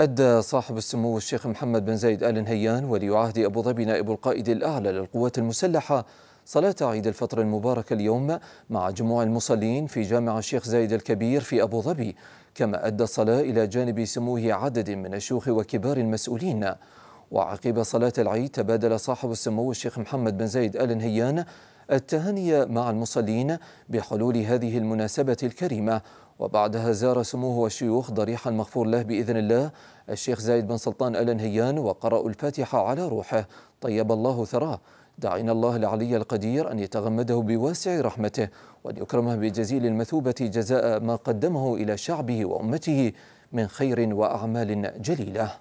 أدى صاحب السمو الشيخ محمد بن زايد آل نهيان ولي عهد أبو ظبي نائب القائد الأعلى للقوات المسلحة صلاة عيد الفطر المبارك اليوم مع جموع المصلين في جامع الشيخ زايد الكبير في أبو ظبي كما أدى الصلاة إلى جانب سموه عدد من الشيوخ وكبار المسؤولين وعقب صلاة العيد تبادل صاحب السمو الشيخ محمد بن زايد آل نهيان التهاني مع المصلين بحلول هذه المناسبة الكريمة وبعدها زار سموه الشيوخ ضريح المغفور له بإذن الله الشيخ زايد بن سلطان آل نهيان وقرأوا الفاتحة على روحه طيب الله ثراه دعينا الله العلي القدير أن يتغمده بواسع رحمته وأن يكرمه بجزيل المثوبة جزاء ما قدمه إلى شعبه وأمته من خير وأعمال جليلة